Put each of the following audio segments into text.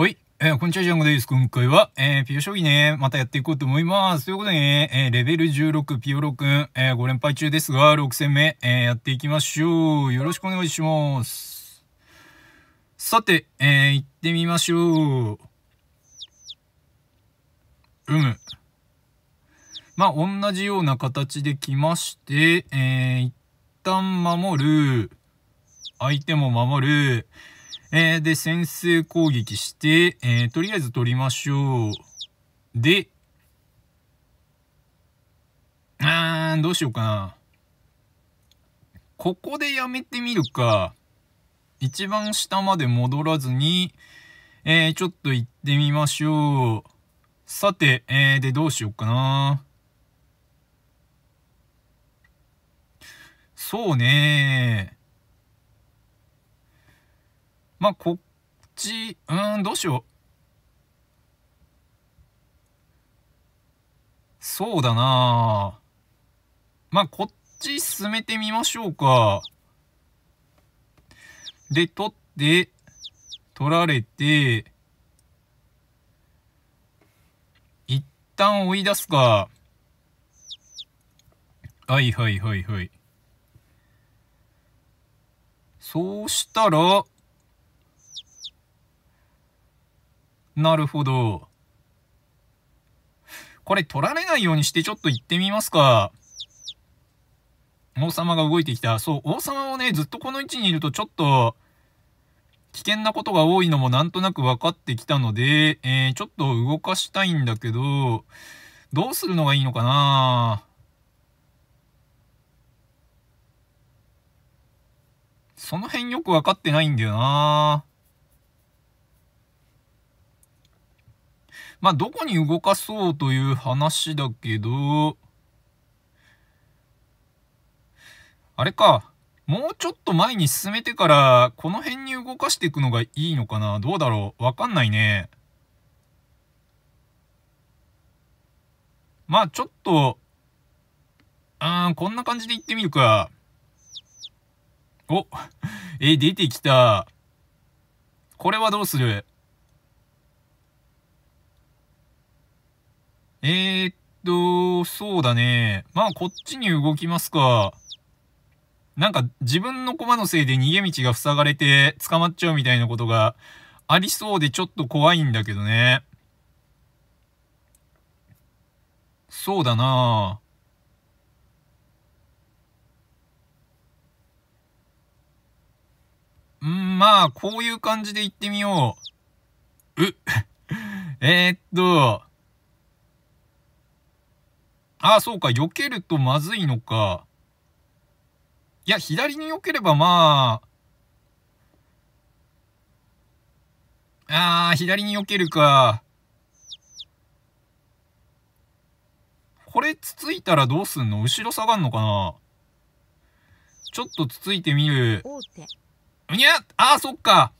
はい。えー、こんにちは、ジャンゴです。今回は、えー、ピオ将棋ね、またやっていこうと思います。ということでね、えー、レベル16、ピオロ君、えー、5連敗中ですが、6戦目、えやっていきましょう。よろしくお願いします。さて、え行ってみましょう。うむ。まあ、同じような形で来まして、え一旦守る。相手も守る。えー、で、先制攻撃して、えー、とりあえず取りましょう。で、あーどうしようかな。ここでやめてみるか。一番下まで戻らずに、えー、ちょっと行ってみましょう。さて、えー、で、どうしようかな。そうねまあ、こっち、うーん、どうしよう。そうだなまあ、こっち進めてみましょうか。で、取って、取られて、一旦追い出すか。はいはいはいはい。そうしたら、なるほど。これ取られないようにしてちょっと行ってみますか。王様が動いてきた。そう、王様もね、ずっとこの位置にいるとちょっと、危険なことが多いのもなんとなく分かってきたので、えー、ちょっと動かしたいんだけど、どうするのがいいのかなその辺よく分かってないんだよなまあ、どこに動かそうという話だけど、あれか、もうちょっと前に進めてから、この辺に動かしていくのがいいのかなどうだろうわかんないね。まあ、ちょっと、うーん、こんな感じで行ってみるか。お、え出てきた。これはどうするえー、っと、そうだね。まあ、こっちに動きますか。なんか、自分の駒のせいで逃げ道が塞がれて捕まっちゃうみたいなことがありそうでちょっと怖いんだけどね。そうだなうん、まあ、こういう感じで行ってみよう。う えっと、ああ、そうか、避けるとまずいのか。いや、左に避ければまあ、ああ、左に避けるか。これつついたらどうすんの後ろ下がんのかなちょっとつついてみる。にや、ああ、そっか。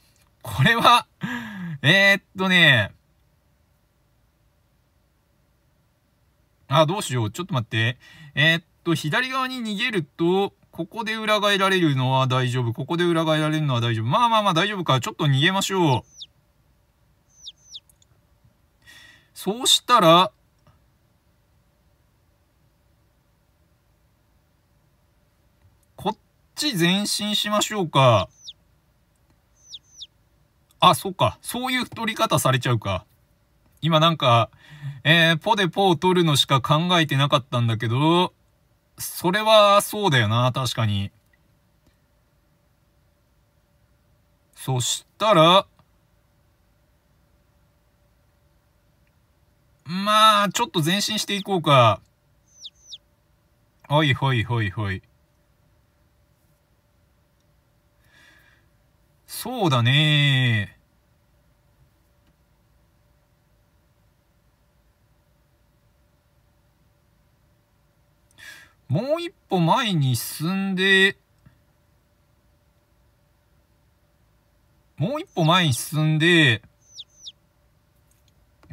これはえっとね、あ、どうしよう。ちょっと待って。えー、っと、左側に逃げると、ここで裏返られるのは大丈夫。ここで裏返られるのは大丈夫。まあまあまあ大丈夫か。ちょっと逃げましょう。そうしたら、こっち前進しましょうか。あ、そうか。そういう取り方されちゃうか。今なんか、えー、ポでポを取るのしか考えてなかったんだけど、それはそうだよな、確かに。そしたら、まあ、ちょっと前進していこうか。ほいほいほいほい。そうだねもう一歩前に進んで、もう一歩前に進んで、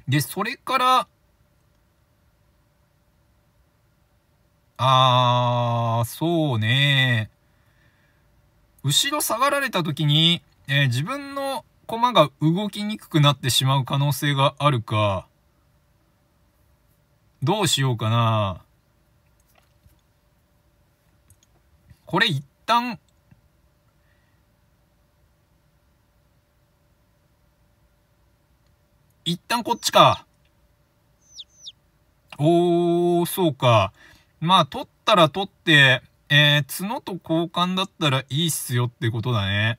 で、それから、あー、そうね。後ろ下がられた時に、えー、自分の駒が動きにくくなってしまう可能性があるか、どうしようかな。これ一旦、一旦こっちか。おー、そうか。まあ、取ったら取って、えー、角と交換だったらいいっすよってことだね。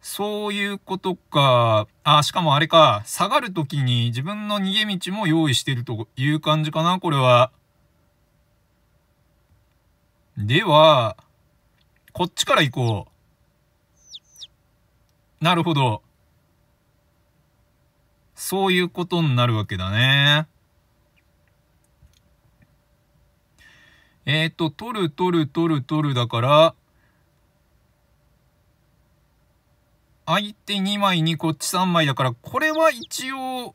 そういうことか。あ、しかもあれか。下がるときに自分の逃げ道も用意してるという感じかな、これは。では、こっちから行こう。なるほど。そういうことになるわけだね。えっ、ー、と、取る取る取る取るだから、相手2枚にこっち3枚だから、これは一応、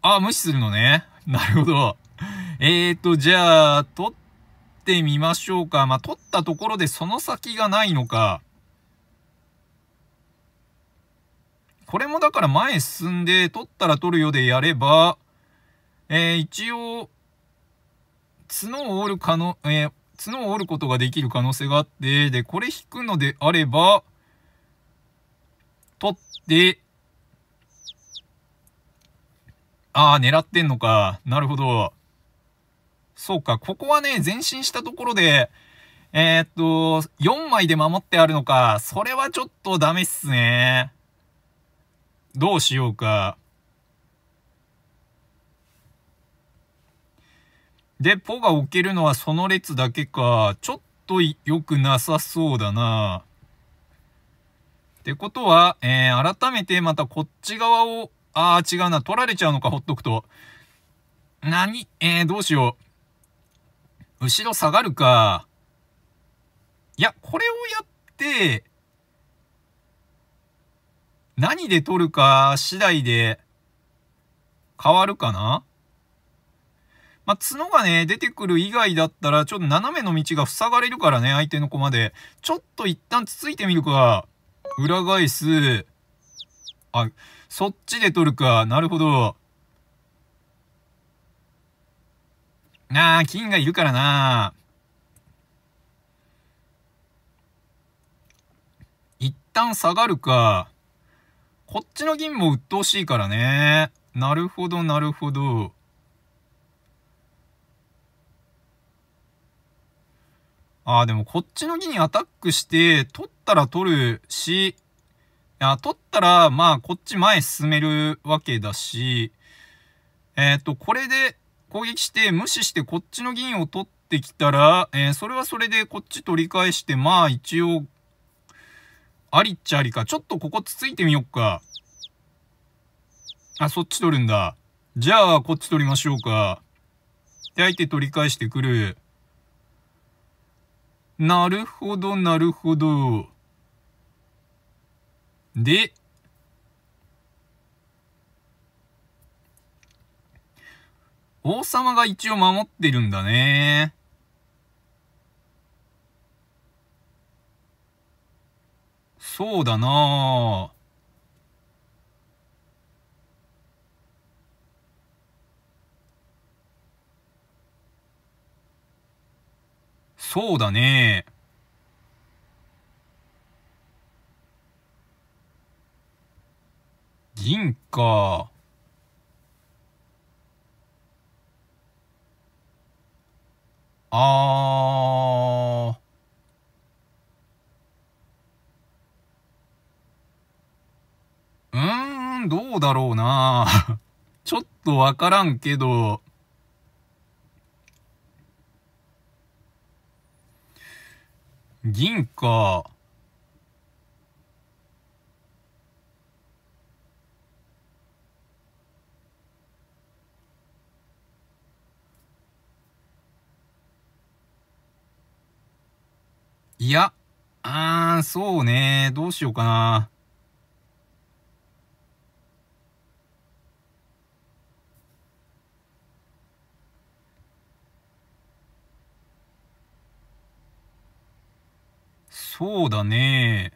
あ、無視するのね。なるほど。えっ、ー、と、じゃあ、取って、ってみましょうか。まあ、取ったところでその先がないのか。これもだから前進んで、取ったら取るよでやれば、えー、一応、角を折る可能、えー、角を折ることができる可能性があって、で、これ引くのであれば、取って、ああ、狙ってんのか。なるほど。そうか、ここはね、前進したところで、えー、っと、4枚で守ってあるのか。それはちょっとダメっすね。どうしようか。で、ポが置けるのはその列だけか。ちょっと良くなさそうだな。ってことは、えー、改めてまたこっち側を、ああ、違うな。取られちゃうのか、ほっとくと。何えー、どうしよう。後ろ下がるか。いや、これをやって、何で取るか次第で変わるかなまあ、角がね、出てくる以外だったら、ちょっと斜めの道が塞がれるからね、相手の駒で。ちょっと一旦つついてみるか。裏返す。あ、そっちで取るか。なるほど。なあ、金がいるからな。一旦下がるか。こっちの銀も鬱陶しいからね。なるほど、なるほど。ああ、でもこっちの銀アタックして、取ったら取るし、あ取ったら、まあ、こっち前進めるわけだし、えっ、ー、と、これで、攻撃して無視してこっちの銀を取ってきたら、えー、それはそれでこっち取り返して、まあ一応、ありっちゃありか。ちょっとここつついてみよっか。あ、そっち取るんだ。じゃあ、こっち取りましょうか。で、相手取り返してくる。なるほど、なるほど。で、王様が一応守ってるんだね。そうだなそうだね銀か。あうーん、どうだろうな ちょっとわからんけど、銀か。いや、あー、そうね。どうしようかな。そうだね。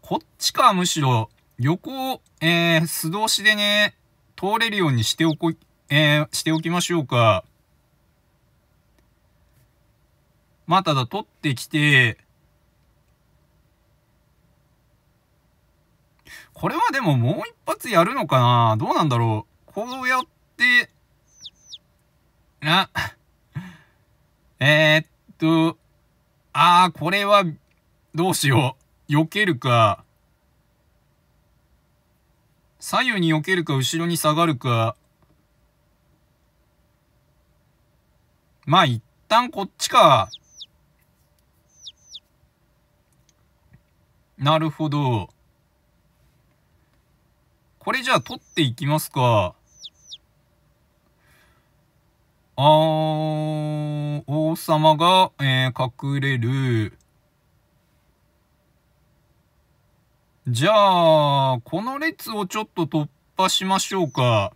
こっちか、むしろ。横を、えー、素通しでね、通れるようにしておこ、えー、しておきましょうか。まあ、ただ取ってきて、これはでももう一発やるのかなどうなんだろうこうやって、あ、えー、っと、あー、これは、どうしよう。避けるか。左右に避けるか、後ろに下がるか。まあ、一旦こっちか。なるほど。これじゃあ取っていきますか。あー、王様が、えー、隠れる。じゃあ、この列をちょっと突破しましょうか。は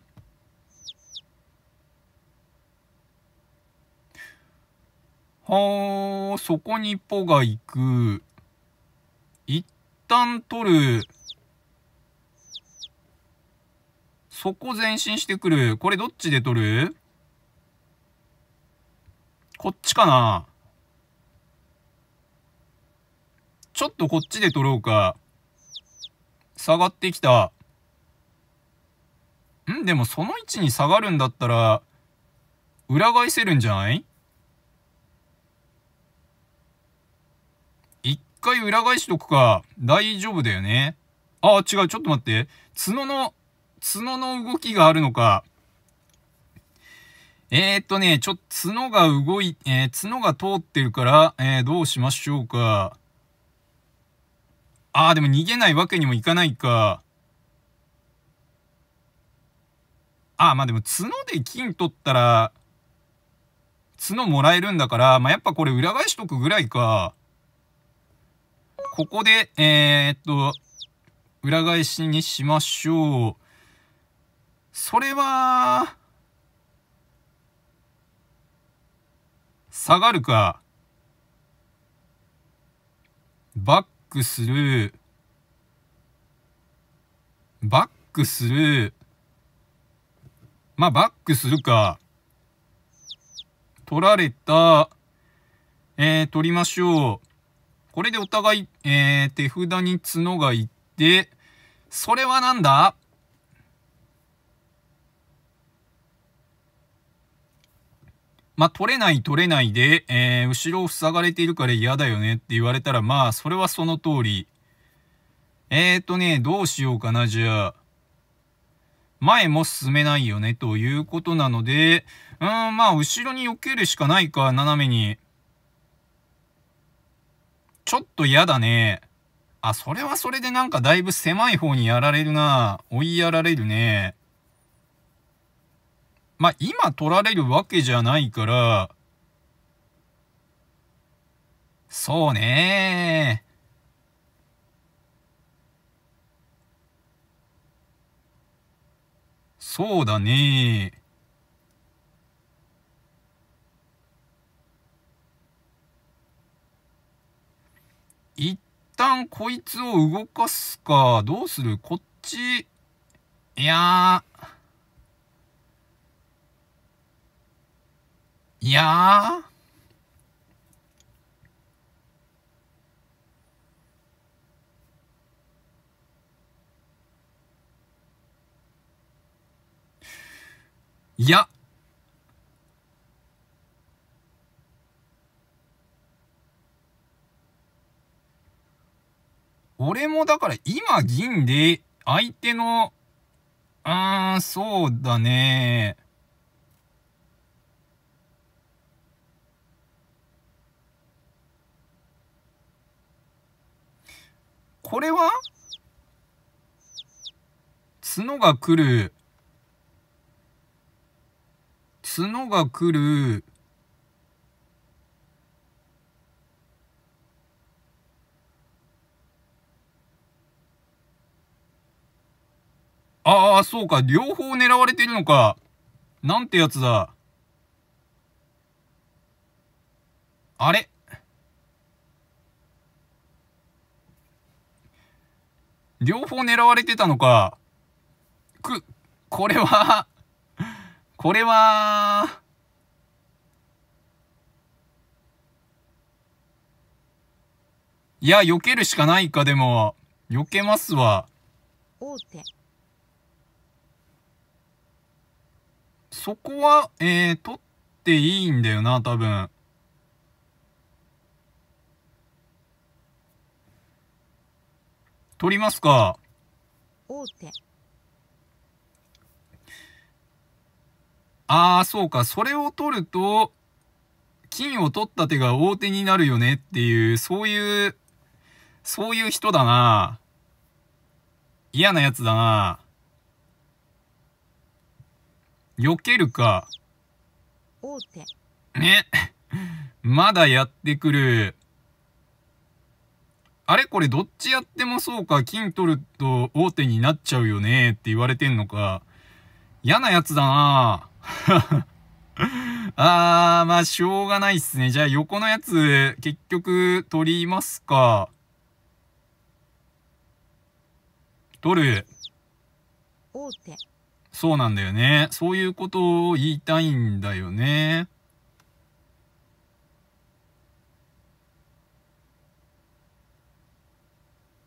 ー、そこにポが行く。旦取る。そこ前進してくる。これどっちで取るこっちかなちょっとこっちで取ろうか。下がってきた。んでもその位置に下がるんだったら、裏返せるんじゃない回裏返しとくか。大丈夫だよね。あ、違う。ちょっと待って。角の、角の動きがあるのか。えー、っとね、ちょっと角が動い、えー、角が通ってるから、えー、どうしましょうか。あでも逃げないわけにもいかないか。ああ、まあでも角で金取ったら、角もらえるんだから、まあ、やっぱこれ裏返しとくぐらいか。ここで、えー、っと、裏返しにしましょう。それは、下がるか。バックする。バックする。まあ、バックするか。取られた。えー、取りましょう。これでお互い、えー、手札に角がいって、それはなんだまあ、取れない取れないで、えー、後ろを塞がれているから嫌だよねって言われたら、まあ、それはその通り。えー、とね、どうしようかな、じゃあ。前も進めないよね、ということなので、うん、まあ、後ろに避けるしかないか、斜めに。ちょっと嫌だね。あ、それはそれでなんかだいぶ狭い方にやられるな。追いやられるね。まあ、今取られるわけじゃないから、そうねそうだね旦こいつを動かすか。どうするこっち。いやー。いやー。いや。俺もだから今銀で相手の、あー、そうだね。これは角が来る。角が来る。ああ、そうか。両方狙われてるのか。なんてやつだ。あれ両方狙われてたのか。く、これはこれは、いや、避けるしかないか、でも。避けますわ。大手。そこは、えー、取っていいんだよな、多分。取りますか。大手。ああ、そうか。それを取ると、金を取った手が大手になるよねっていう、そういう、そういう人だな。嫌なやつだな。避けるか。大手。ね。まだやってくる。あれこれどっちやってもそうか、金取ると大手になっちゃうよねって言われてんのか。嫌なやつだな あー、まあ、しょうがないっすね。じゃあ横のやつ、結局取りますか。取る。大手。そうなんだよね。そういうことを言いたいんだよね。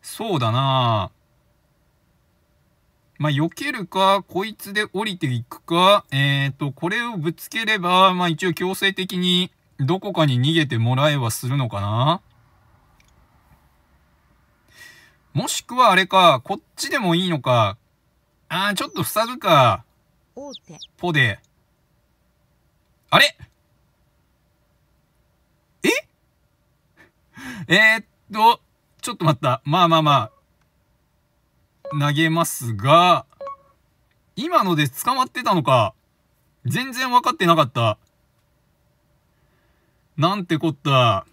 そうだなまあ、避けるか、こいつで降りていくか、えっ、ー、と、これをぶつければ、まあ、一応強制的にどこかに逃げてもらえはするのかなもしくはあれか、こっちでもいいのか、あー、ちょっと塞ぐか。手。ポで。あれえ えー、っと、ちょっと待った。まあまあまあ。投げますが、今ので捕まってたのか。全然分かってなかった。なんてこった。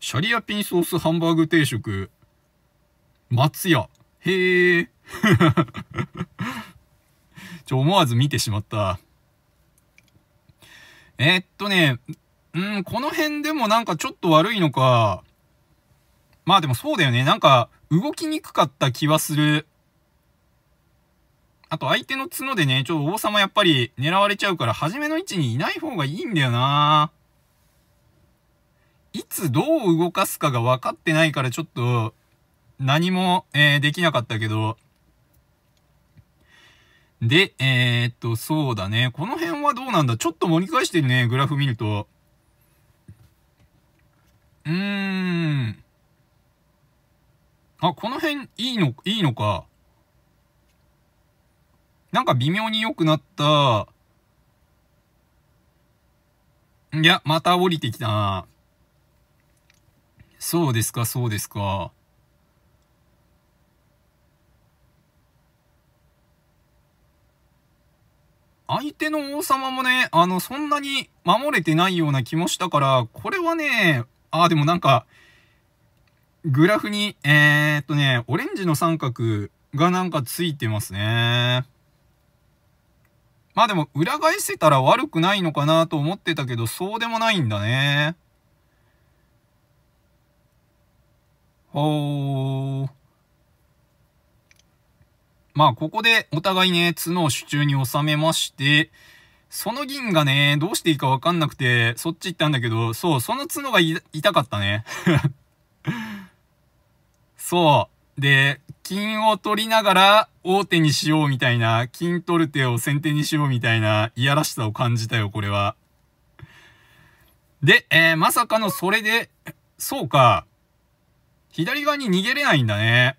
シャリアピンソースハンバーグ定食。松屋。へえ。ちょ、思わず見てしまった。えー、っとね、うん、この辺でもなんかちょっと悪いのか。まあでもそうだよね。なんか、動きにくかった気はする。あと相手の角でね、ちょっと王様やっぱり狙われちゃうから、初めの位置にいない方がいいんだよな。いつどう動かすかが分かってないからちょっと何も、えー、できなかったけど、で、えー、っと、そうだね。この辺はどうなんだちょっと盛り返してるね、グラフ見ると。うーん。あ、この辺いいの、いいのか。なんか微妙に良くなった。いや、また降りてきたな。そうですか、そうですか。相手の王様もね、あの、そんなに守れてないような気もしたから、これはね、あ、でもなんか、グラフに、えー、っとね、オレンジの三角がなんかついてますね。まあでも、裏返せたら悪くないのかなと思ってたけど、そうでもないんだね。ほー。まあここでお互いね、角を手中に収めまして、その銀がね、どうしていいかわかんなくて、そっち行ったんだけど、そう、その角が痛かったね。そう。で、金を取りながら王手にしようみたいな、金取る手を先手にしようみたいな、いやらしさを感じたよ、これは。で、えー、まさかのそれで、そうか。左側に逃げれないんだね。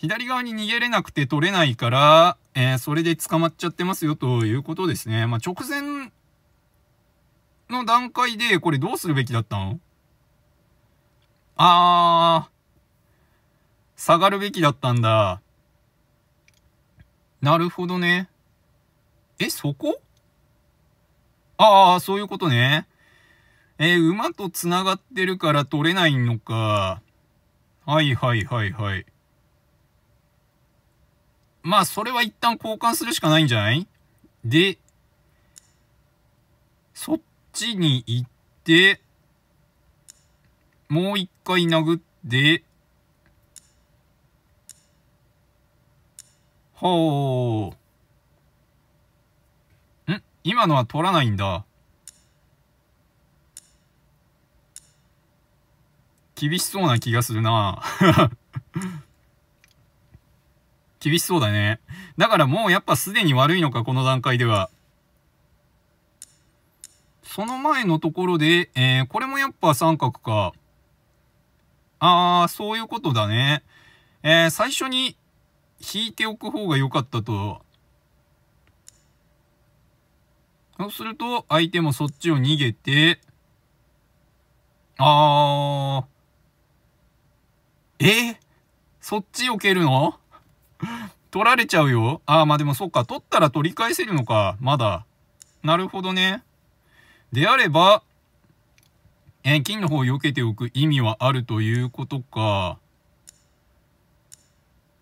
左側に逃げれなくて取れないから、えー、それで捕まっちゃってますよということですね。まあ、直前の段階で、これどうするべきだったのあー、下がるべきだったんだ。なるほどね。え、そこああ、そういうことね。えー、馬と繋がってるから取れないのか。はいはいはいはい。まあ、それは一旦交換するしかないんじゃないで、そっちに行って、もう一回殴って、ほう。ん今のは取らないんだ。厳しそうな気がするな厳しそうだね。だからもうやっぱすでに悪いのか、この段階では。その前のところで、えー、これもやっぱ三角か。あー、そういうことだね。えー、最初に引いておく方が良かったと。そうすると、相手もそっちを逃げて、あー、えー、そっちを蹴るの 取られちゃうよ。ああ、まあでもそっか。取ったら取り返せるのか。まだ。なるほどね。であれば、えー、金の方を避けておく意味はあるということか。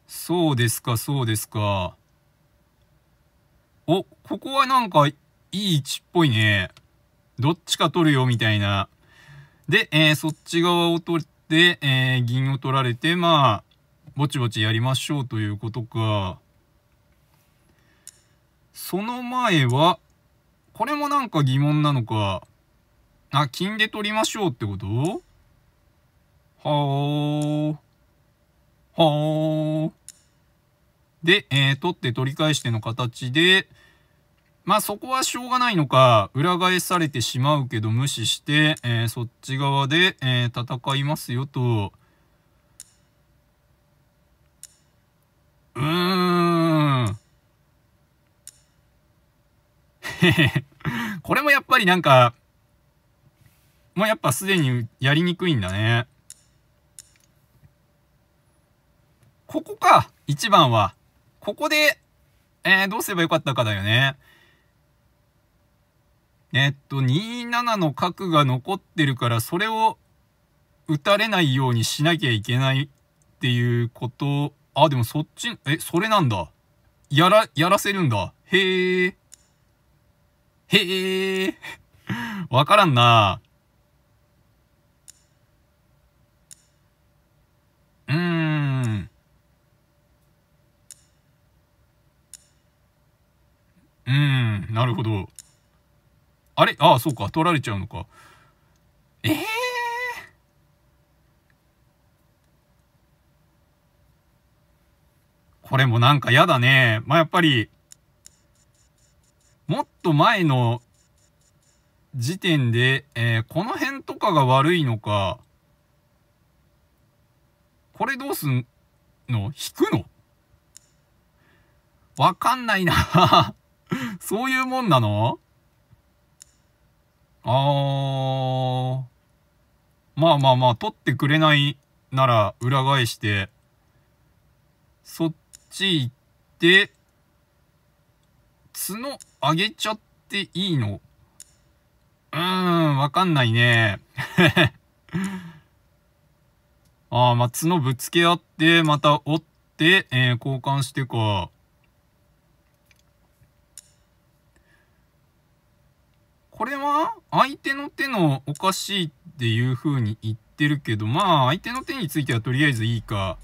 そうですか、そうですか。お、ここはなんかいい位置っぽいね。どっちか取るよ、みたいな。で、えー、そっち側を取って、えー、銀を取られて、まあ、ぼちぼちやりましょうということか。その前は、これもなんか疑問なのか。あ、金で取りましょうってことはあはあで、えー、取って取り返しての形で、まあそこはしょうがないのか、裏返されてしまうけど無視して、えー、そっち側で、えー、戦いますよと。うん。これもやっぱりなんか、もうやっぱすでにやりにくいんだね。ここか、一番は。ここで、えー、どうすればよかったかだよね。えっと、27の角が残ってるから、それを打たれないようにしなきゃいけないっていうことあ、でもそっち、え、それなんだ。やら、やらせるんだ。へえ。へえ。わからんなうーん。うーん、なるほど。あれああ、そうか。取られちゃうのか。えー、これもなんか嫌だね。まあ、やっぱり、もっと前の時点で、えー、この辺とかが悪いのか、これどうすんの引くのわかんないな そういうもんなのあー。まあまあまあ、取ってくれないなら裏返して、ちいて、角上げちゃっていいのうーん、わかんないね。ああ、まあ、角ぶつけ合って、また折って、えー、交換してか。これは相手の手のおかしいっていう風に言ってるけど、まあ相手の手についてはとりあえずいいか。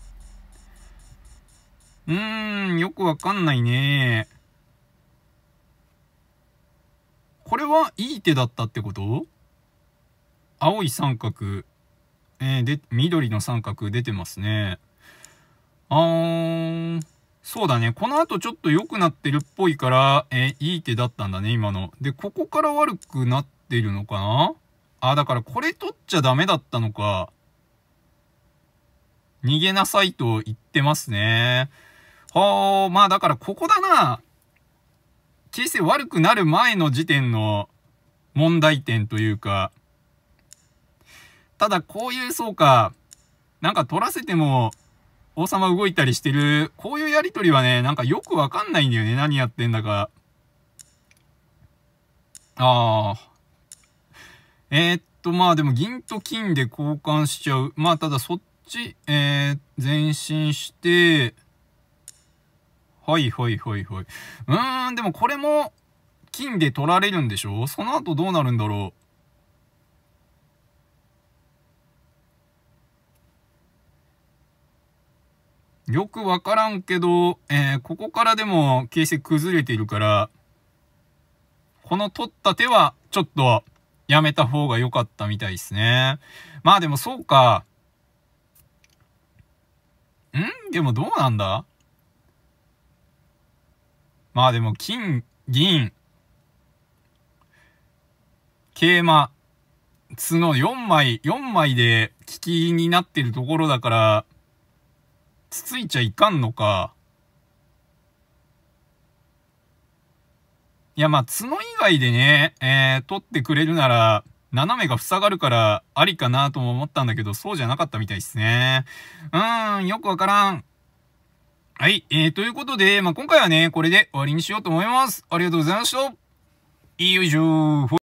うーん、よくわかんないね。これはいい手だったってこと青い三角、えー、で、緑の三角出てますね。あー、そうだね。この後ちょっと良くなってるっぽいから、えー、いい手だったんだね、今の。で、ここから悪くなってるのかなあ、だからこれ取っちゃダメだったのか。逃げなさいと言ってますね。はあ、まあだからここだな。形勢悪くなる前の時点の問題点というか。ただこういう、そうか、なんか取らせても王様動いたりしてる、こういうやりとりはね、なんかよくわかんないんだよね。何やってんだか。ああ。えー、っと、まあでも銀と金で交換しちゃう。まあただそっち、えー、前進して、はいはいはいはい。うーん、でもこれも金で取られるんでしょその後どうなるんだろうよくわからんけど、えー、ここからでも形勢崩れているから、この取った手はちょっとやめた方が良かったみたいですね。まあでもそうか。んでもどうなんだまあでも、金、銀、桂馬、角4枚、4枚で利きになってるところだから、つついちゃいかんのか。いや、まあ、角以外でね、えー、取ってくれるなら、斜めが塞がるからありかなとも思ったんだけど、そうじゃなかったみたいですね。うーん、よくわからん。はい。えー、ということで、まあ、今回はね、これで終わりにしようと思います。ありがとうございました。よいしょ